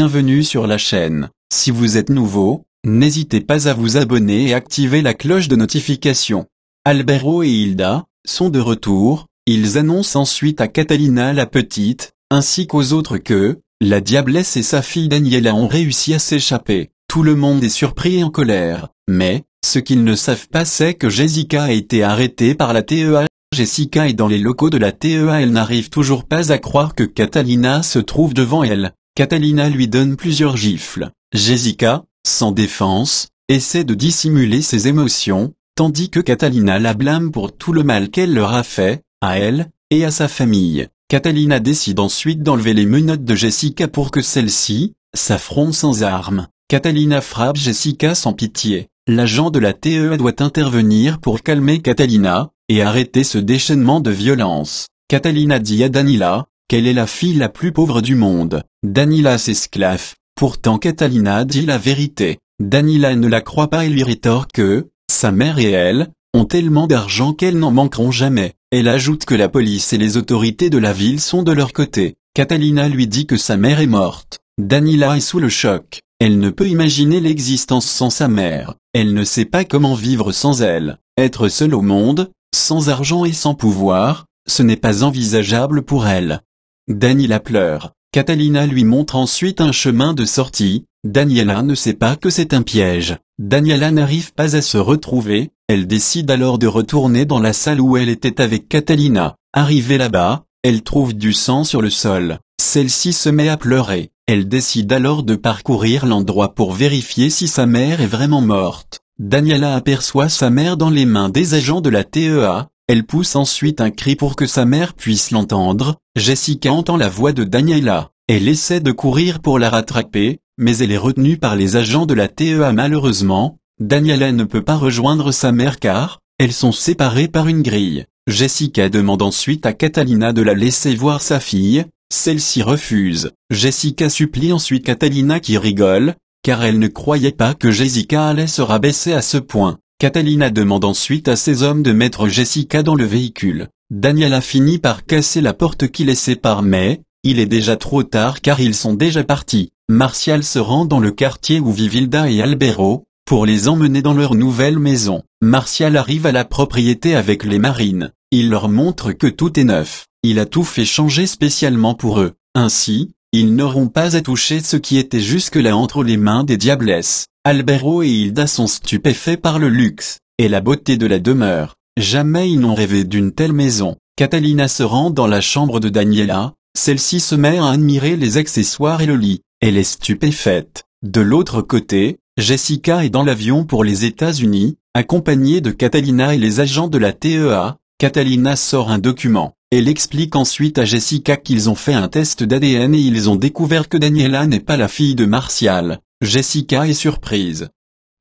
bienvenue sur la chaîne. Si vous êtes nouveau, n'hésitez pas à vous abonner et activer la cloche de notification. Albero et Hilda sont de retour, ils annoncent ensuite à Catalina la petite, ainsi qu'aux autres que, la diablesse et sa fille Daniela ont réussi à s'échapper. Tout le monde est surpris et en colère, mais, ce qu'ils ne savent pas c'est que Jessica a été arrêtée par la TEA. Jessica est dans les locaux de la TEA elle n'arrive toujours pas à croire que Catalina se trouve devant elle. Catalina lui donne plusieurs gifles. Jessica, sans défense, essaie de dissimuler ses émotions, tandis que Catalina la blâme pour tout le mal qu'elle leur a fait, à elle, et à sa famille. Catalina décide ensuite d'enlever les menottes de Jessica pour que celle-ci s'affronte sans armes. Catalina frappe Jessica sans pitié. L'agent de la TEA doit intervenir pour calmer Catalina et arrêter ce déchaînement de violence. Catalina dit à Danila, qu'elle est la fille la plus pauvre du monde. Danila s'esclave. Pourtant Catalina dit la vérité. Danila ne la croit pas et lui rétorque que, sa mère et elle, ont tellement d'argent qu'elles n'en manqueront jamais. Elle ajoute que la police et les autorités de la ville sont de leur côté. Catalina lui dit que sa mère est morte. Danila est sous le choc. Elle ne peut imaginer l'existence sans sa mère. Elle ne sait pas comment vivre sans elle. Être seule au monde, sans argent et sans pouvoir, ce n'est pas envisageable pour elle. Daniela pleure. Catalina lui montre ensuite un chemin de sortie. Daniela ne sait pas que c'est un piège. Daniela n'arrive pas à se retrouver. Elle décide alors de retourner dans la salle où elle était avec Catalina. Arrivée là-bas, elle trouve du sang sur le sol. Celle-ci se met à pleurer. Elle décide alors de parcourir l'endroit pour vérifier si sa mère est vraiment morte. Daniela aperçoit sa mère dans les mains des agents de la TEA, elle pousse ensuite un cri pour que sa mère puisse l'entendre, Jessica entend la voix de Daniela, elle essaie de courir pour la rattraper, mais elle est retenue par les agents de la TEA malheureusement, Daniela ne peut pas rejoindre sa mère car, elles sont séparées par une grille. Jessica demande ensuite à Catalina de la laisser voir sa fille, celle-ci refuse. Jessica supplie ensuite Catalina qui rigole, car elle ne croyait pas que Jessica allait se rabaisser à ce point. Catalina demande ensuite à ses hommes de mettre Jessica dans le véhicule. Daniel a fini par casser la porte qui les sépare mais, il est déjà trop tard car ils sont déjà partis. Martial se rend dans le quartier où vivent Hilda et Albero, pour les emmener dans leur nouvelle maison. Martial arrive à la propriété avec les marines. Il leur montre que tout est neuf. Il a tout fait changer spécialement pour eux. Ainsi, ils n'auront pas à toucher ce qui était jusque-là entre les mains des diablesses. Albero et Hilda sont stupéfaits par le luxe et la beauté de la demeure. Jamais ils n'ont rêvé d'une telle maison. Catalina se rend dans la chambre de Daniela, celle-ci se met à admirer les accessoires et le lit. Elle est stupéfaite. De l'autre côté, Jessica est dans l'avion pour les États-Unis, accompagnée de Catalina et les agents de la TEA. Catalina sort un document. Elle explique ensuite à Jessica qu'ils ont fait un test d'ADN et ils ont découvert que Daniela n'est pas la fille de Martial. Jessica est surprise.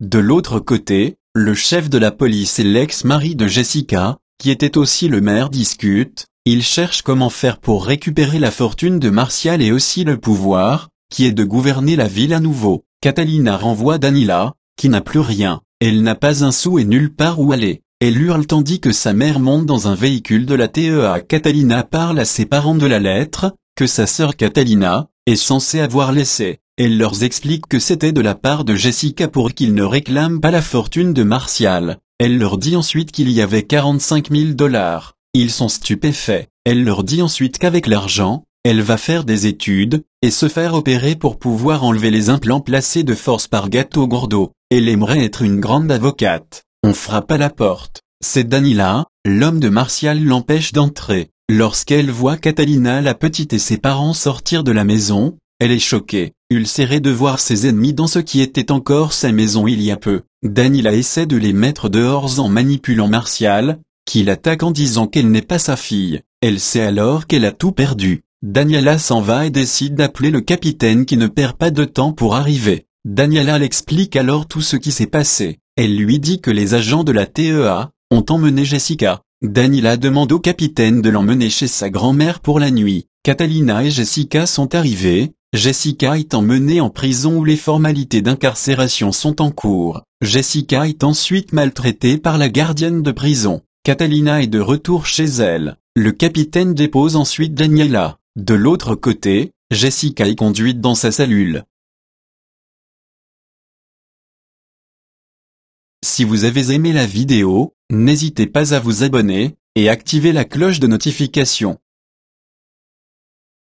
De l'autre côté, le chef de la police et l'ex-mari de Jessica, qui était aussi le maire, discutent. Ils cherchent comment faire pour récupérer la fortune de Martial et aussi le pouvoir, qui est de gouverner la ville à nouveau. Catalina renvoie Daniela, qui n'a plus rien. Elle n'a pas un sou et nulle part où aller. Elle hurle tandis que sa mère monte dans un véhicule de la TEA. Catalina parle à ses parents de la lettre, que sa sœur Catalina, est censée avoir laissée. Elle leur explique que c'était de la part de Jessica pour qu'ils ne réclament pas la fortune de Martial. Elle leur dit ensuite qu'il y avait 45 000 dollars. Ils sont stupéfaits. Elle leur dit ensuite qu'avec l'argent, elle va faire des études, et se faire opérer pour pouvoir enlever les implants placés de force par Gâteau Gordo. Elle aimerait être une grande avocate. On frappe à la porte. C'est Danila, l'homme de Martial l'empêche d'entrer. Lorsqu'elle voit Catalina la petite et ses parents sortir de la maison, elle est choquée, ulcérée de voir ses ennemis dans ce qui était encore sa maison il y a peu. Danila essaie de les mettre dehors en manipulant Martial, qui l'attaque en disant qu'elle n'est pas sa fille. Elle sait alors qu'elle a tout perdu. Daniela s'en va et décide d'appeler le capitaine qui ne perd pas de temps pour arriver. Daniela l'explique alors tout ce qui s'est passé, elle lui dit que les agents de la TEA ont emmené Jessica. Daniela demande au capitaine de l'emmener chez sa grand-mère pour la nuit. Catalina et Jessica sont arrivées, Jessica est emmenée en prison où les formalités d'incarcération sont en cours. Jessica est ensuite maltraitée par la gardienne de prison. Catalina est de retour chez elle. Le capitaine dépose ensuite Daniela. De l'autre côté, Jessica est conduite dans sa cellule. Si vous avez aimé la vidéo, n'hésitez pas à vous abonner, et activer la cloche de notification.